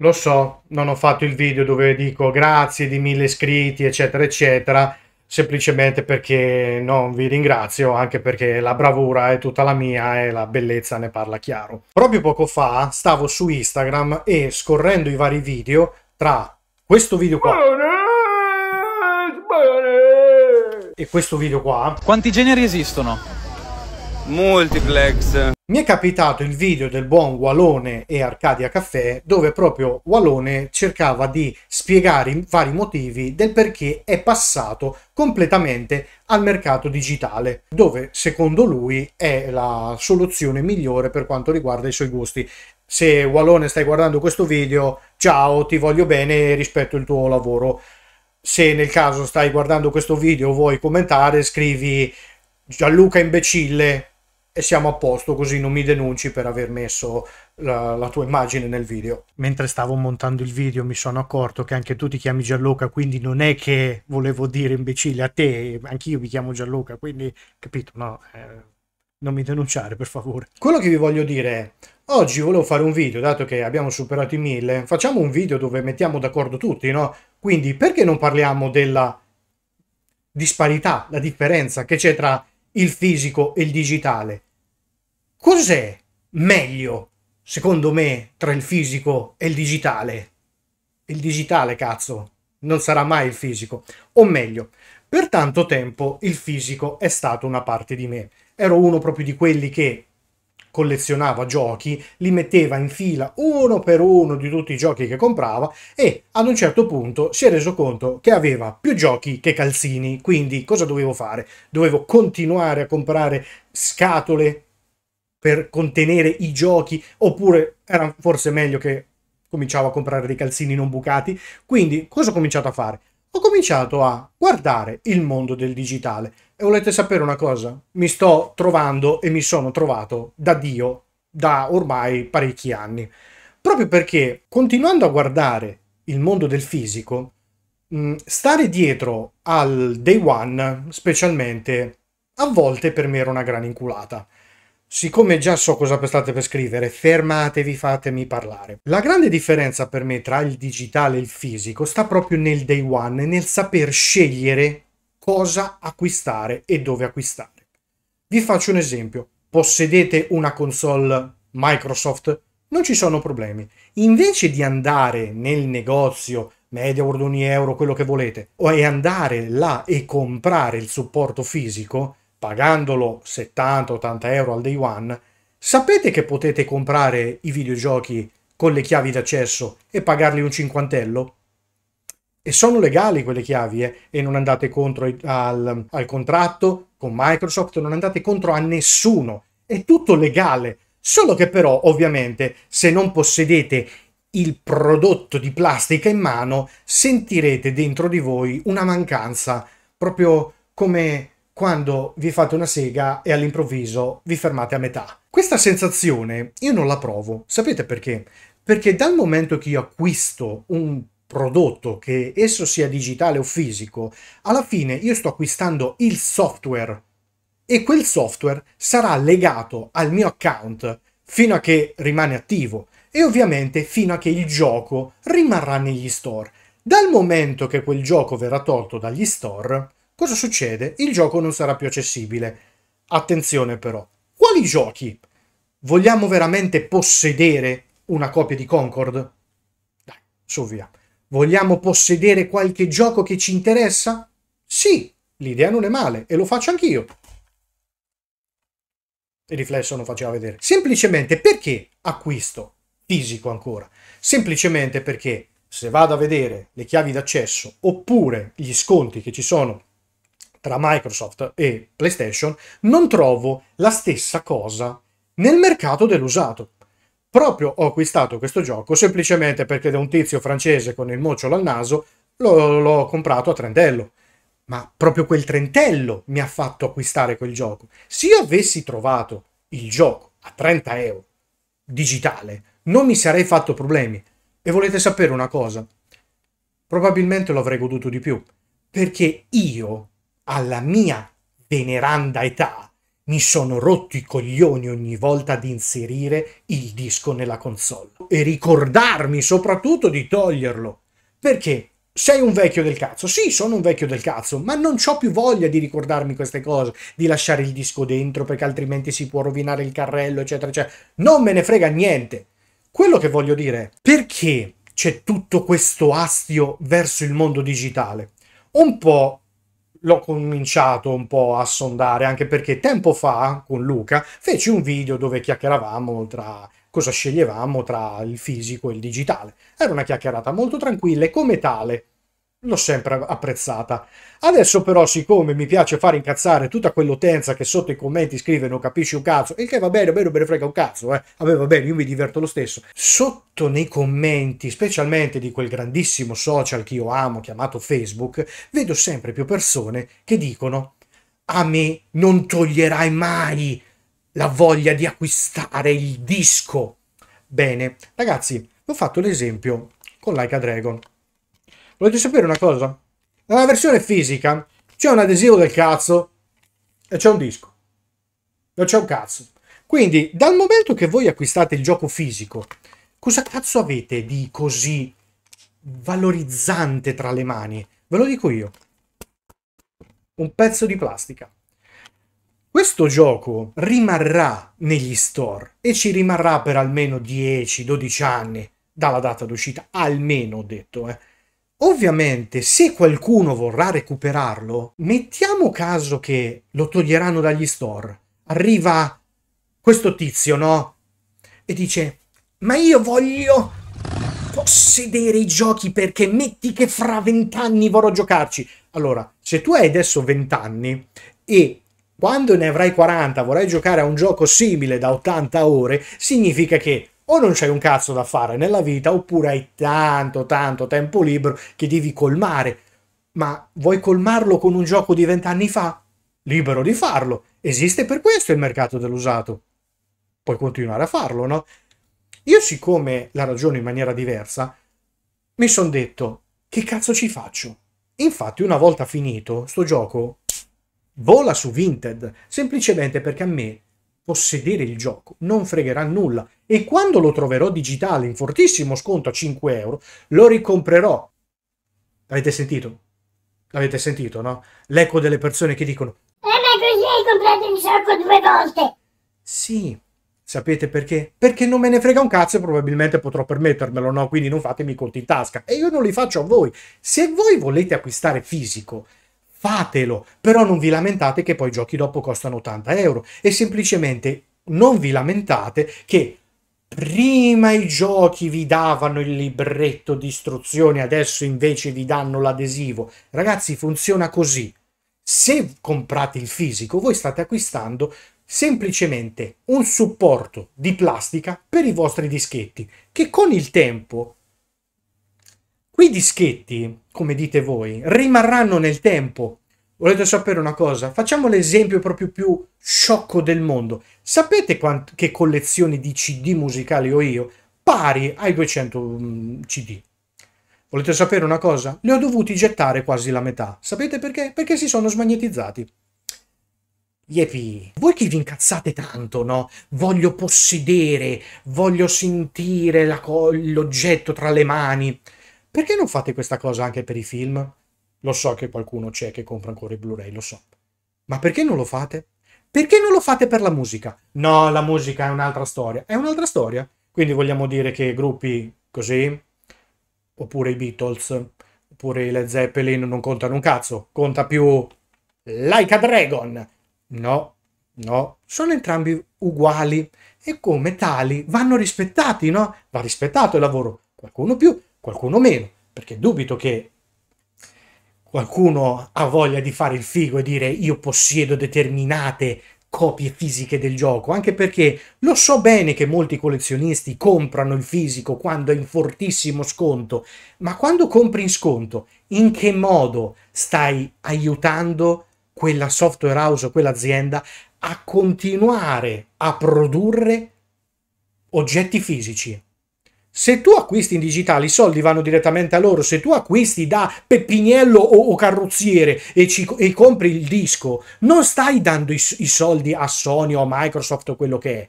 Lo so, non ho fatto il video dove dico grazie di mille iscritti, eccetera, eccetera, semplicemente perché non vi ringrazio, anche perché la bravura è tutta la mia e la bellezza ne parla chiaro. Proprio poco fa stavo su Instagram e scorrendo i vari video tra questo video qua... E questo video qua... Quanti generi esistono? Multiplex mi è capitato il video del buon Walone e Arcadia Caffè dove proprio Walone cercava di spiegare i vari motivi del perché è passato completamente al mercato digitale, dove secondo lui è la soluzione migliore per quanto riguarda i suoi gusti. Se Walone stai guardando questo video, ciao, ti voglio bene e rispetto il tuo lavoro. Se nel caso stai guardando questo video vuoi commentare, scrivi Gianluca imbecille e siamo a posto così non mi denunci per aver messo la, la, tua immagine nel video. Mentre stavo montando il video mi sono accorto che anche tu ti chiami Gianluca, quindi non è che volevo dire imbecille a te, anch'io mi chiamo Gianluca, quindi capito, no, eh, non mi denunciare per favore. Quello che vi voglio dire è, oggi volevo fare un video, dato che abbiamo superato i mille, facciamo un video dove mettiamo d'accordo tutti, no? Quindi perché non parliamo della disparità, la differenza che c'è tra il fisico e il digitale? Cos'è meglio, secondo me, tra il fisico e il digitale? Il digitale, cazzo, non sarà mai il fisico. O meglio, per tanto tempo il fisico è stato una parte di me. Ero uno proprio di quelli che collezionava giochi, li metteva in fila uno per uno di tutti i giochi che comprava e ad un certo punto si è reso conto che aveva più giochi che calzini, quindi cosa dovevo fare? Dovevo continuare a comprare scatole per contenere i giochi, oppure era forse meglio che cominciavo a comprare dei calzini non bucati. Quindi cosa ho cominciato a fare? Ho cominciato a guardare il mondo del digitale. E volete sapere una cosa? Mi sto trovando e mi sono trovato da Dio da ormai parecchi anni. Proprio perché continuando a guardare il mondo del fisico, mm, stare dietro al day one, specialmente, a volte per me era una gran inculata. Siccome già so cosa state per scrivere, fermatevi, fatemi parlare. La grande differenza per me tra il digitale e il fisico sta proprio nel day one, nel saper scegliere cosa acquistare e dove acquistare. Vi faccio un esempio. Possedete una console Microsoft? Non ci sono problemi. Invece di andare nel negozio media World ogni euro, quello che volete, o andare là e comprare il supporto fisico, pagandolo 70-80 euro al day one, sapete che potete comprare i videogiochi con le chiavi d'accesso e pagarli un cinquantello? E sono legali quelle chiavi eh? e non andate contro al, al contratto con Microsoft, non andate contro a nessuno, è tutto legale. Solo che però ovviamente se non possedete il prodotto di plastica in mano sentirete dentro di voi una mancanza proprio come quando vi fate una sega e all'improvviso vi fermate a metà. Questa sensazione io non la provo, sapete perché? Perché dal momento che io acquisto un prodotto, che esso sia digitale o fisico, alla fine io sto acquistando il software e quel software sarà legato al mio account fino a che rimane attivo e ovviamente fino a che il gioco rimarrà negli store. Dal momento che quel gioco verrà tolto dagli store, Cosa succede? Il gioco non sarà più accessibile. Attenzione però, quali giochi? Vogliamo veramente possedere una copia di Concord? Dai, su via. Vogliamo possedere qualche gioco che ci interessa? Sì, l'idea non è male e lo faccio anch'io. Il riflesso non faceva vedere. Semplicemente perché acquisto fisico ancora? Semplicemente perché se vado a vedere le chiavi d'accesso oppure gli sconti che ci sono tra Microsoft e PlayStation, non trovo la stessa cosa nel mercato dell'usato. Proprio ho acquistato questo gioco semplicemente perché da un tizio francese con il mocciolo al naso l'ho comprato a trendello. Ma proprio quel trentello mi ha fatto acquistare quel gioco. Se io avessi trovato il gioco a 30 euro digitale, non mi sarei fatto problemi. E volete sapere una cosa? Probabilmente lo avrei goduto di più, perché io alla mia veneranda età, mi sono rotto i coglioni ogni volta di inserire il disco nella console e ricordarmi soprattutto di toglierlo. Perché sei un vecchio del cazzo. Sì, sono un vecchio del cazzo, ma non ho più voglia di ricordarmi queste cose, di lasciare il disco dentro perché altrimenti si può rovinare il carrello, eccetera, eccetera. Non me ne frega niente. Quello che voglio dire è perché c'è tutto questo astio verso il mondo digitale? Un po' l'ho cominciato un po' a sondare, anche perché tempo fa con Luca feci un video dove chiacchieravamo tra cosa sceglievamo tra il fisico e il digitale. Era una chiacchierata molto tranquilla e come tale l'ho sempre apprezzata. Adesso però, siccome mi piace fare incazzare tutta quell'utenza che sotto i commenti scrive non capisci un cazzo, il che va bene, bene, me ne frega un cazzo, eh. A me va bene, io mi diverto lo stesso. Sotto nei commenti, specialmente di quel grandissimo social che io amo, chiamato Facebook, vedo sempre più persone che dicono a me non toglierai mai la voglia di acquistare il disco. Bene, ragazzi, ho fatto l'esempio con Like a Dragon. Volete sapere una cosa? Nella versione fisica c'è un adesivo del cazzo e c'è un disco. Non c'è un cazzo. Quindi, dal momento che voi acquistate il gioco fisico, cosa cazzo avete di così valorizzante tra le mani? Ve lo dico io. Un pezzo di plastica. Questo gioco rimarrà negli store e ci rimarrà per almeno 10-12 anni dalla data d'uscita, almeno ho detto, eh. Ovviamente, se qualcuno vorrà recuperarlo, mettiamo caso che lo toglieranno dagli store. Arriva questo tizio, no? E dice: Ma io voglio possedere i giochi perché metti che fra vent'anni vorrò giocarci. Allora, se tu hai adesso vent'anni e quando ne avrai 40 vorrai giocare a un gioco simile da 80 ore, significa che o non c'hai un cazzo da fare nella vita oppure hai tanto tanto tempo libero che devi colmare. Ma vuoi colmarlo con un gioco di vent'anni fa? Libero di farlo. Esiste per questo il mercato dell'usato. Puoi continuare a farlo, no? Io siccome la ragiono in maniera diversa, mi sono detto, che cazzo ci faccio? Infatti una volta finito, sto gioco vola su Vinted, semplicemente perché a me possedere il gioco non fregherà nulla e quando lo troverò digitale in fortissimo sconto a 5 euro, lo ricomprerò. Avete sentito? Avete sentito, no? L'eco delle persone che dicono E eh beh, così hai comprato il gioco due volte! Sì, sapete perché? Perché non me ne frega un cazzo e probabilmente potrò permettermelo, no? Quindi non fatemi i conti in tasca. E io non li faccio a voi. Se voi volete acquistare fisico, fatelo, però non vi lamentate che poi i giochi dopo costano 80 euro e semplicemente non vi lamentate che Prima i giochi vi davano il libretto di istruzioni, adesso invece vi danno l'adesivo. Ragazzi, funziona così. Se comprate il fisico, voi state acquistando semplicemente un supporto di plastica per i vostri dischetti, che con il tempo, quei dischetti, come dite voi, rimarranno nel tempo Volete sapere una cosa? Facciamo l'esempio proprio più sciocco del mondo. Sapete che collezioni di CD musicali ho io? Pari ai 200 mm, CD. Volete sapere una cosa? Ne ho dovuti gettare quasi la metà. Sapete perché? Perché si sono smagnetizzati. Yepi, voi che vi incazzate tanto, no? Voglio possedere, voglio sentire l'oggetto tra le mani. Perché non fate questa cosa anche per i film? Lo so che qualcuno c'è che compra ancora i Blu-ray, lo so. Ma perché non lo fate? Perché non lo fate per la musica? No, la musica è un'altra storia. È un'altra storia. Quindi vogliamo dire che gruppi così, oppure i Beatles, oppure i Led Zeppelin non contano un cazzo. Conta più Like a Dragon. No, no. Sono entrambi uguali e come tali vanno rispettati, no? Va rispettato il lavoro. Qualcuno più, qualcuno meno. Perché dubito che qualcuno ha voglia di fare il figo e dire io possiedo determinate copie fisiche del gioco, anche perché lo so bene che molti collezionisti comprano il fisico quando è in fortissimo sconto, ma quando compri in sconto, in che modo stai aiutando quella software house o quell'azienda a continuare a produrre oggetti fisici? Se tu acquisti in digitale, i soldi vanno direttamente a loro. Se tu acquisti da Peppiniello o, o carrozziere e, ci, e, compri il disco, non stai dando i, i soldi a Sony o a Microsoft o quello che è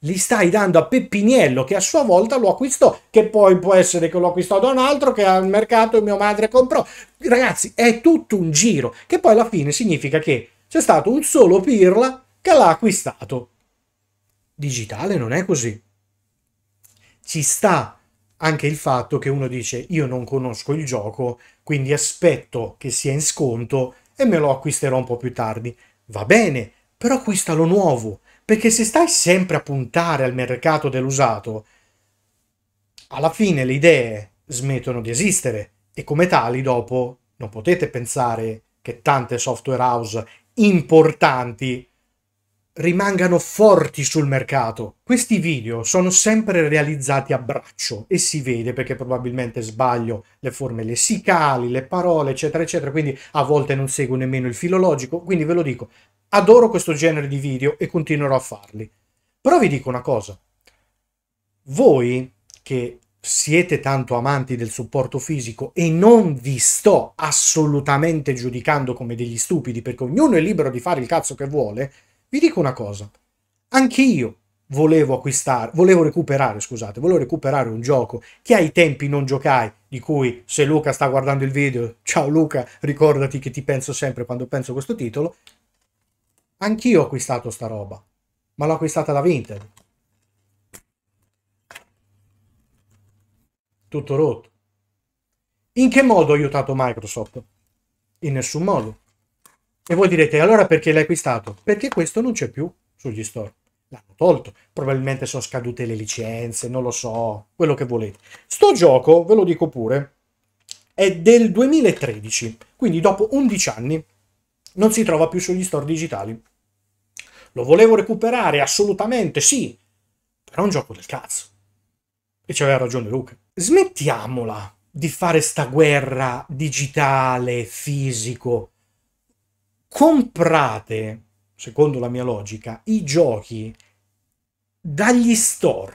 li stai dando a Peppiniello che a sua volta lo acquistò, che poi può essere che lo acquistò da un altro che al mercato mia madre comprò. Ragazzi, è tutto un giro che poi alla fine significa che c'è stato un solo pirla che l'ha acquistato. Digitale non è così ci sta anche il fatto che uno dice io non conosco il gioco, quindi aspetto che sia in sconto e me lo acquisterò un po' più tardi. Va bene, però acquistalo nuovo, perché se stai sempre a puntare al mercato dell'usato, alla fine le idee smettono di esistere e come tali dopo non potete pensare che tante software house importanti rimangano forti sul mercato. Questi video sono sempre realizzati a braccio e si vede perché probabilmente sbaglio le forme lessicali, le parole, eccetera, eccetera, quindi a volte non seguo nemmeno il filologico, quindi ve lo dico, adoro questo genere di video e continuerò a farli. Però vi dico una cosa, voi che siete tanto amanti del supporto fisico e non vi sto assolutamente giudicando come degli stupidi perché ognuno è libero di fare il cazzo che vuole, vi dico una cosa, anch'io volevo acquistare, volevo recuperare, scusate, volevo recuperare un gioco che ai tempi non giocai, di cui se Luca sta guardando il video, ciao Luca, ricordati che ti penso sempre quando penso a questo titolo. Anch'io ho acquistato sta roba, ma l'ho acquistata da Vinted. Tutto rotto. In che modo ha aiutato Microsoft? In nessun modo. E voi direte, allora perché l'hai acquistato? Perché questo non c'è più sugli store. L'hanno tolto. Probabilmente sono scadute le licenze, non lo so, quello che volete. Sto gioco, ve lo dico pure, è del 2013, quindi dopo 11 anni non si trova più sugli store digitali. Lo volevo recuperare, assolutamente, sì, però è un gioco del cazzo. E c'aveva ragione Luca. Smettiamola di fare sta guerra digitale, fisico comprate, secondo la mia logica, i giochi dagli store,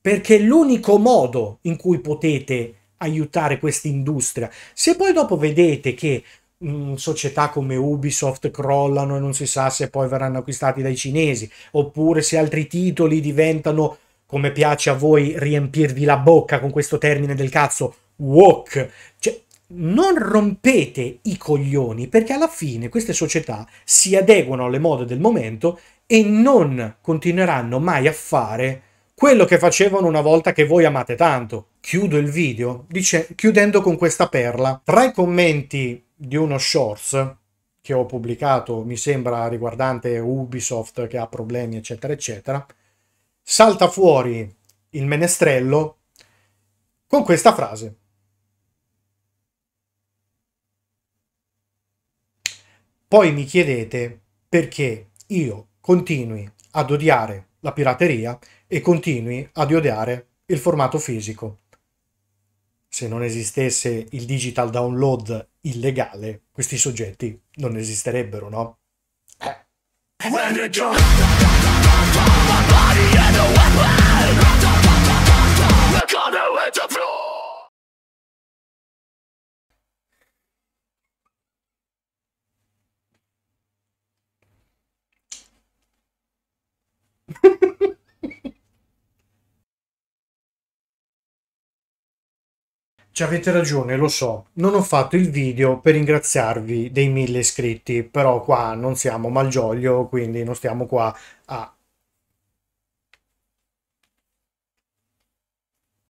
perché è l'unico modo in cui potete aiutare questa industria. Se poi dopo vedete che mh, mm, società come Ubisoft crollano e non si sa se poi verranno acquistati dai cinesi, oppure se altri titoli diventano, come piace a voi riempirvi la bocca con questo termine del cazzo, woke, cioè non rompete i coglioni perché alla fine queste società si adeguano alle mode del momento e non continueranno mai a fare quello che facevano una volta che voi amate tanto. Chiudo il video dice, chiudendo con questa perla. Tra i commenti di uno shorts che ho pubblicato, mi sembra riguardante Ubisoft che ha problemi, eccetera, eccetera, salta fuori il menestrello con questa frase. Poi mi chiedete perché io continui ad odiare la pirateria e continui ad odiare il formato fisico. Se non esistesse il digital download illegale, questi soggetti non esisterebbero, no? Eh. Gonna hit the floor. Ci avete ragione, lo so. Non ho fatto il video per ringraziarvi dei mille iscritti, però qua non siamo Malgioglio, quindi non stiamo qua a